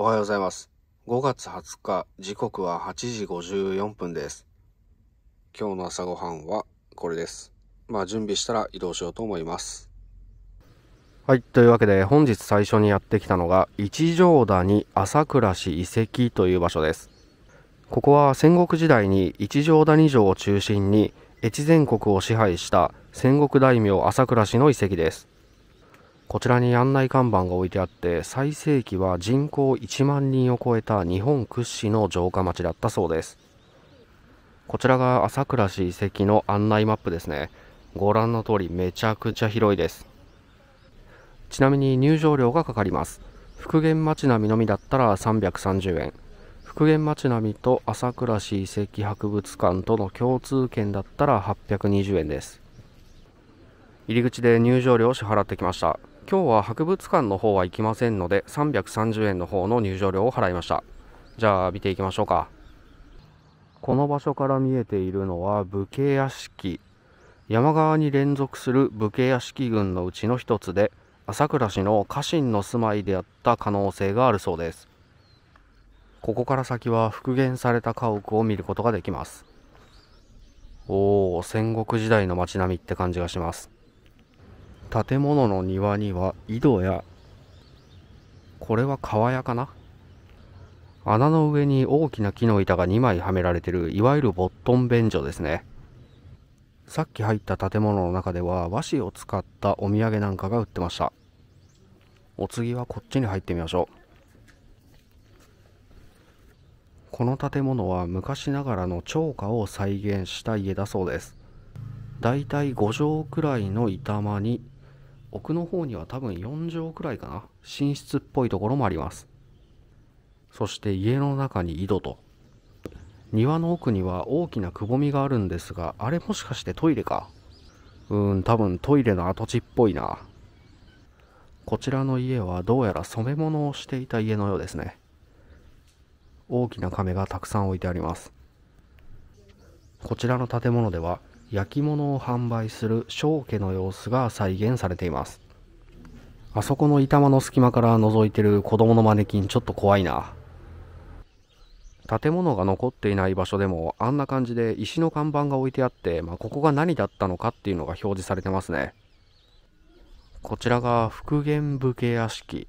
おはようございます。5月20日、時刻は8時54分です。今日の朝ごはんはこれです。まあ準備したら移動しようと思います。はい、というわけで本日最初にやってきたのが、一条谷朝倉市遺跡という場所です。ここは戦国時代に一条谷城を中心に越前国を支配した戦国大名朝倉氏の遺跡です。こちらに案内看板が置いてあって最盛期は人口1万人を超えた日本屈指の城下町だったそうですこちらが朝倉市遺跡の案内マップですねご覧の通りめちゃくちゃ広いですちなみに入場料がかかります復元町並みのみだったら330円復元町並みと朝倉市遺跡博物館との共通券だったら820円です入り口で入場料を支払ってきました今日は博物館の方は行きませんので330円の方の入場料を払いましたじゃあ見ていきましょうかこの場所から見えているのは武家屋敷山側に連続する武家屋敷群のうちの一つで朝倉氏の家臣の住まいであった可能性があるそうですここから先は復元された家屋を見ることができますおお戦国時代の街並みって感じがします建物の庭には井戸やこれは川屋かな穴の上に大きな木の板が2枚はめられてるいわゆるボットン便所ですねさっき入った建物の中では和紙を使ったお土産なんかが売ってましたお次はこっちに入ってみましょうこの建物は昔ながらの釣家を再現した家だそうですだいたい5畳くらいの板間に奥の方には多分4畳くらいかな寝室っぽいところもありますそして家の中に井戸と庭の奥には大きなくぼみがあるんですがあれもしかしてトイレかうーん多分トイレの跡地っぽいなこちらの家はどうやら染め物をしていた家のようですね大きな亀がたくさん置いてありますこちらの建物では焼き物を販売する商家の様子が再現されていますあそこの板間の隙間から覗いてる子供のマネキンちょっと怖いな建物が残っていない場所でもあんな感じで石の看板が置いてあって、まあ、ここが何だったのかっていうのが表示されてますねこちらが復元武家屋敷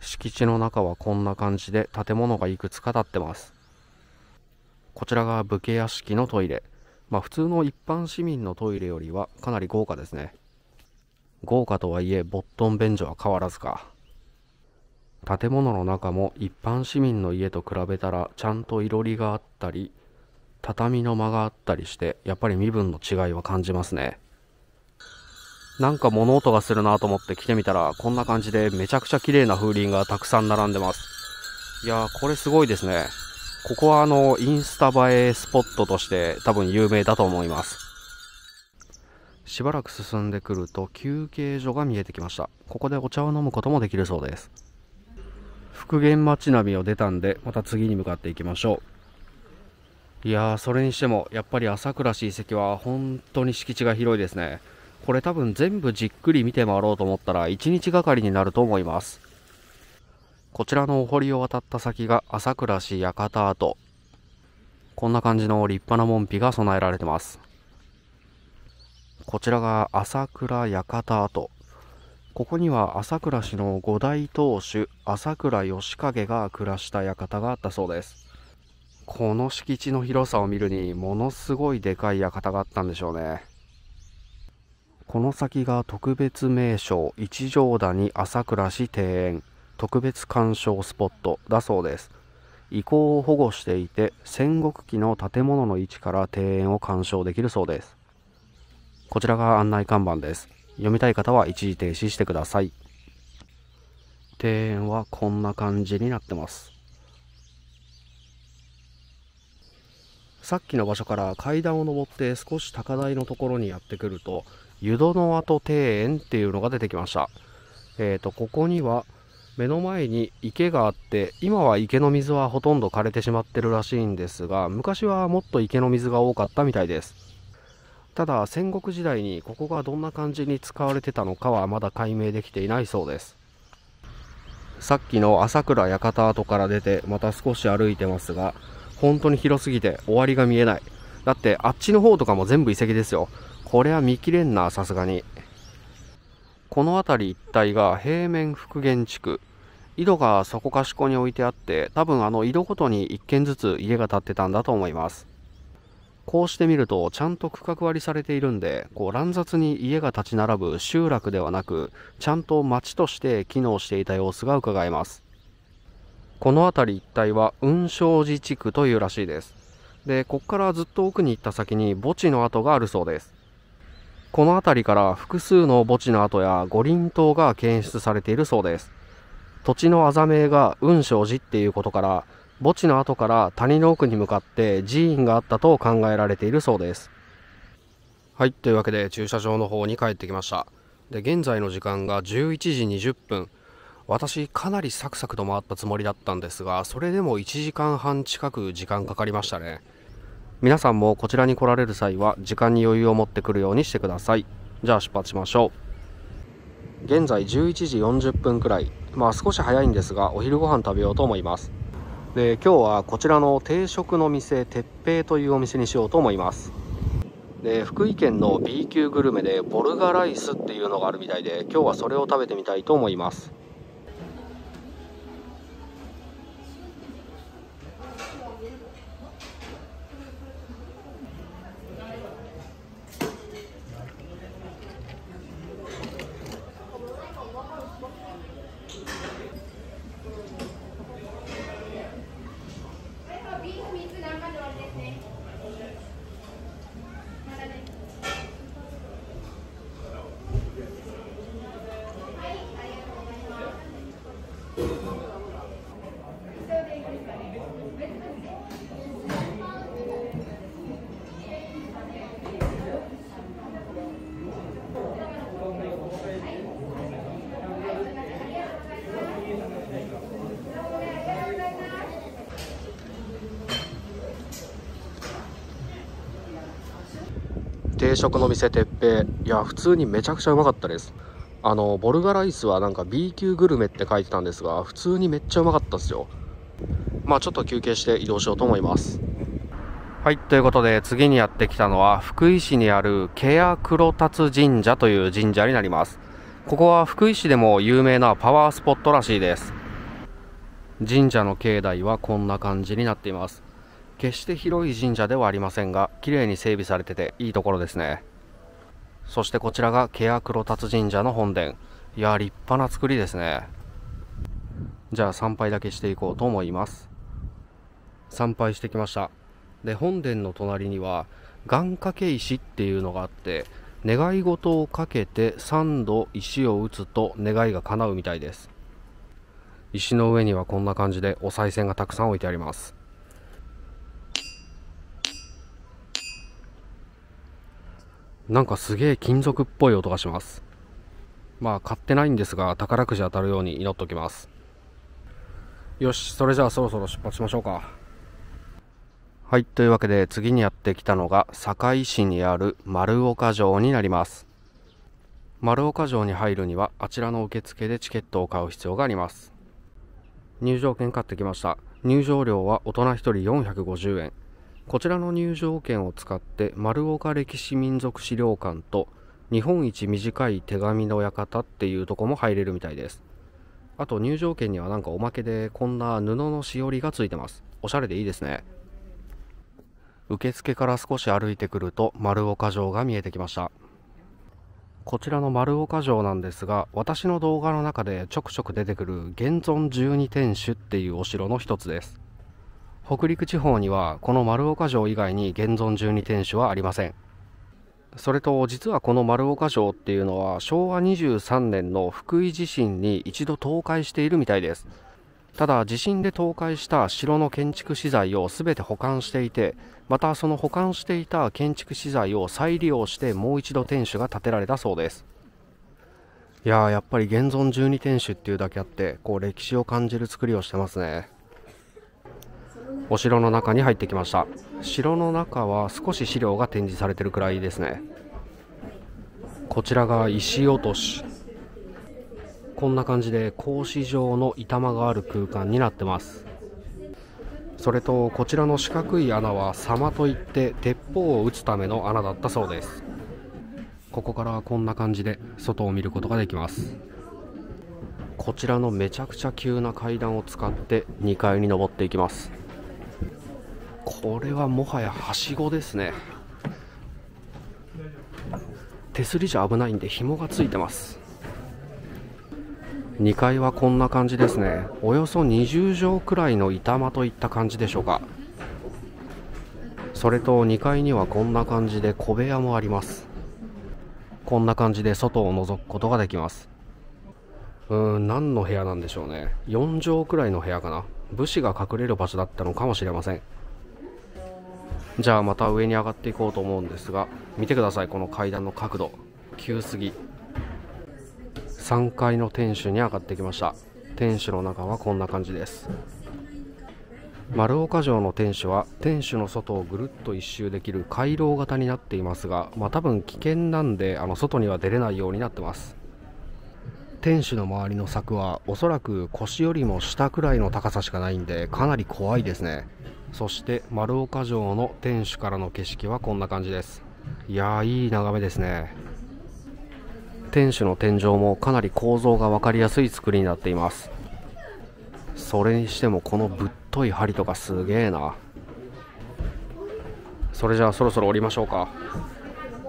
敷地の中はこんな感じで建物がいくつか建ってますこちらが武家屋敷のトイレまあ普通の一般市民のトイレよりはかなり豪華ですね。豪華とはいえ、ボットン便所は変わらずか。建物の中も一般市民の家と比べたらちゃんといろりがあったり、畳の間があったりして、やっぱり身分の違いは感じますね。なんか物音がするなと思って来てみたら、こんな感じでめちゃくちゃ綺麗な風鈴がたくさん並んでます。いやー、これすごいですね。ここはあの、インスタ映えスポットとして多分有名だと思います。しばらく進んでくると休憩所が見えてきました。ここでお茶を飲むこともできるそうです。復元町並みを出たんで、また次に向かっていきましょう。いやー、それにしても、やっぱり朝倉市遺跡は本当に敷地が広いですね。これ多分全部じっくり見て回ろうと思ったら1日がかりになると思います。こちらのお堀を渡った先が朝倉市館跡。こんな感じの立派な門扉が備えられてます。こちらが朝倉館跡。ここには朝倉氏の五代当主朝倉義景が暮らした館があったそうです。この敷地の広さを見るにものすごいでかい館があったんでしょうね。この先が特別名勝一条谷朝倉市庭園。特別鑑賞スポットだそうです遺構を保護していて戦国期の建物の位置から庭園を鑑賞できるそうですこちらが案内看板です読みたい方は一時停止してください庭園はこんな感じになってますさっきの場所から階段を上って少し高台のところにやってくると湯戸の跡庭園っていうのが出てきましたえっ、ー、とここには目の前に池があって今は池の水はほとんど枯れてしまってるらしいんですが昔はもっと池の水が多かったみたいですただ戦国時代にここがどんな感じに使われてたのかはまだ解明できていないそうですさっきの朝倉館跡から出てまた少し歩いてますが本当に広すぎて終わりが見えないだってあっちの方とかも全部遺跡ですよこれは見切れんなさすがにこの辺り一帯が平面復元地区井戸がそこかしこに置いてあって多分あの井戸ごとに1軒ずつ家が建ってたんだと思いますこうしてみるとちゃんと区画割りされているんでこう乱雑に家が立ち並ぶ集落ではなくちゃんと町として機能していた様子がうかがえますこの辺り一帯は雲昌寺地区というらしいですでここからずっと奥に行った先に墓地の跡があるそうですこの辺りから複数の墓地の跡や五輪塔が検出されているそうです。土地のあざめが雲昌寺っていうことから、墓地の跡から谷の奥に向かって寺院があったと考えられているそうです。はい、というわけで駐車場の方に帰ってきました。で、現在の時間が11時20分。私かなりサクサクと回ったつもりだったんですがそれでも1時間半近く時間かかりましたね皆さんもこちらに来られる際は時間に余裕を持ってくるようにしてくださいじゃあ出発しましょう現在11時40分くらいまあ少し早いんですがお昼ご飯食べようと思いますで今日はこちらの定食の店鉄平というお店にしようと思いますで福井県の B 級グルメでボルガライスっていうのがあるみたいで今日はそれを食べてみたいと思います定食の店鉄平いや普通にめちゃくちゃうまかったですあのボルガライスはなんか B 級グルメって書いてたんですが普通にめっちゃうまかったですよまあちょっと休憩して移動しようと思いますはいということで次にやってきたのは福井市にあるケア黒達神社という神社になりますここは福井市でも有名なパワースポットらしいです神社の境内はこんな感じになっています決して広い神社ではありませんが綺麗に整備されてていいところですねそしてこちらがケア黒達神社の本殿いや立派な造りですねじゃあ参拝だけしていこうと思います参拝してきましたで本殿の隣には願掛け石っていうのがあって願い事をかけて3度石を打つと願いが叶うみたいです石の上にはこんな感じでお賽銭がたくさん置いてありますなんかすげえ金属っぽい音がしますまあ買ってないんですが宝くじ当たるように祈っておきますよしそれじゃあそろそろ出発しましょうかはいというわけで次にやってきたのが堺市にある丸岡城になります丸岡城に入るにはあちらの受付でチケットを買う必要があります入場券買ってきました入場料は大人1人450円こちらの入場券を使って丸岡歴史民族資料館と日本一短い手紙の館っていうとこも入れるみたいですあと入場券にはなんかおまけでこんな布のしおりがついてますおしゃれでいいですね受付から少し歩いてくると丸岡城が見えてきましたこちらの丸岡城なんですが私の動画の中でちょくちょく出てくる現存十二天守っていうお城の一つです北陸地方にはこの丸岡城以外に現存12天守はありませんそれと実はこの丸岡城っていうのは昭和23年の福井地震に一度倒壊しているみたいですただ地震で倒壊した城の建築資材を全て保管していてまたその保管していた建築資材を再利用してもう一度天守が建てられたそうですいややっぱり現存12天守っていうだけあってこう歴史を感じる作りをしてますねお城の中に入ってきました城の中は少し資料が展示されてるくらいですねこちらが石落としこんな感じで格子状の板間がある空間になってますそれとこちらの四角い穴は様といって鉄砲を撃つための穴だったそうですここからこんな感じで外を見ることができますこちらのめちゃくちゃ急な階段を使って2階に登っていきますこれはもはやはしごですね手すりじゃ危ないんで紐がついてます2階はこんな感じですねおよそ20畳くらいの板間といった感じでしょうかそれと2階にはこんな感じで小部屋もありますこんな感じで外を覗くことができますうーん何の部屋なんでしょうね4畳くらいの部屋かな武士が隠れる場所だったのかもしれませんじゃあまた上に上がっていこうと思うんですが見てくださいこの階段の角度急すぎ3階の天守に上がってきました天守の中はこんな感じです丸岡城の天守は天守の外をぐるっと一周できる回廊型になっていますが、まあ、多分危険なんであの外には出れないようになってます天守の周りの柵はおそらく腰よりも下くらいの高さしかないんでかなり怖いですねそして丸岡城の天守からの景色はこんな感じですいやいい眺めですね天守の天井もかなり構造が分かりやすい作りになっていますそれにしてもこのぶっとい針とかすげえなそれじゃあそろそろ降りましょうか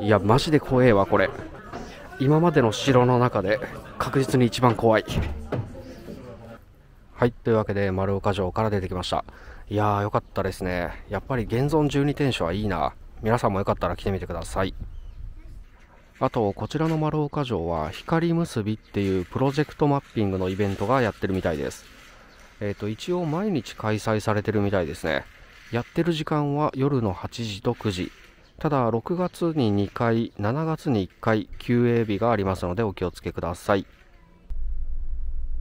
いやマジで怖えわこれ今までの城の中で確実に一番怖いはいというわけで丸岡城から出てきましたいやー、よかったですね。やっぱり現存十二天守はいいな。皆さんもよかったら来てみてください。あと、こちらの丸岡城は、光結びっていうプロジェクトマッピングのイベントがやってるみたいです。えっ、ー、と、一応毎日開催されてるみたいですね。やってる時間は夜の8時と9時。ただ、6月に2回、7月に1回、休営日がありますのでお気をつけください。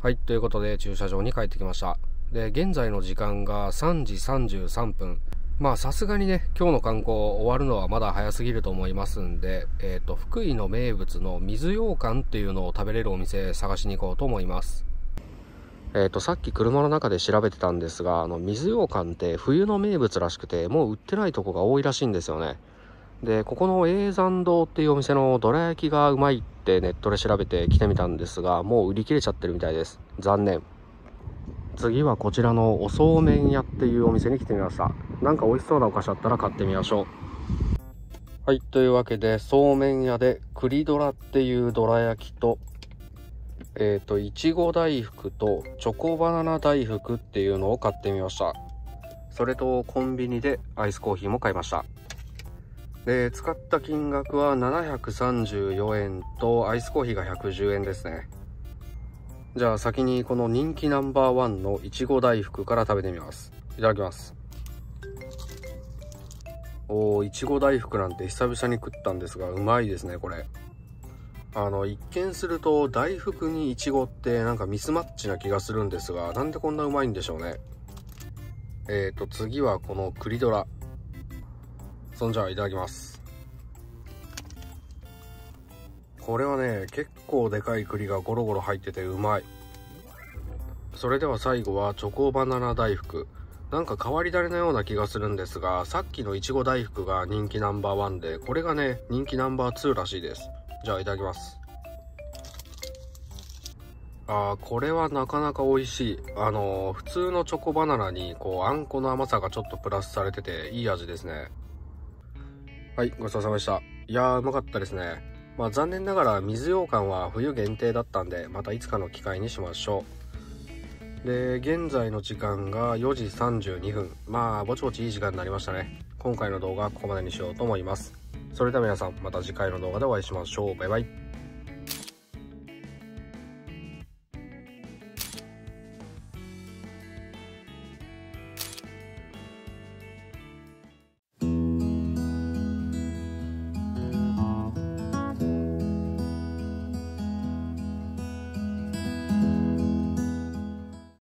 はい、ということで駐車場に帰ってきました。で現在の時間が3時33分まあさすがにね今日の観光終わるのはまだ早すぎると思いますんで、えーと、福井の名物の水羊羹っていうのを食べれるお店探しに行こうと思いますえーとさっき車の中で調べてたんですがあの水羊羹って冬の名物らしくてもう売ってないとこが多いらしいんですよねでここの永山堂っていうお店のどら焼きがうまいってネットで調べて来てみたんですがもう売り切れちゃってるみたいです残念次はこちらのおそうめん屋っていうお店に来てみましたなんか美味しそうなお菓子あったら買ってみましょうはいというわけでそうめん屋で栗ドラっていうどら焼きとえっ、ー、といちご大福とチョコバナナ大福っていうのを買ってみましたそれとコンビニでアイスコーヒーも買いましたで使った金額は734円とアイスコーヒーが110円ですねじゃあ先にこの人気ナンバーワンのいちご大福から食べてみますいただきますおーいちご大福なんて久々に食ったんですがうまいですねこれあの一見すると大福にいちごってなんかミスマッチな気がするんですがなんでこんなうまいんでしょうねえーと次はこの栗ドラそんじゃあいただきますこれはね結構でかい栗がゴロゴロ入っててうまいそれでは最後はチョコバナナ大福なんか変わり種のような気がするんですがさっきのいちご大福が人気ナンバーワンでこれがね人気ナンバーツーらしいですじゃあいただきますあーこれはなかなか美味しいあのー、普通のチョコバナナにこうあんこの甘さがちょっとプラスされてていい味ですねはいごちそうさまでしたいやーうまかったですねまあ、残念ながら水羊羹は冬限定だったんでまたいつかの機会にしましょうで現在の時間が4時32分まあぼちぼちいい時間になりましたね今回の動画はここまでにしようと思いますそれでは皆さんまた次回の動画でお会いしましょうバイバイ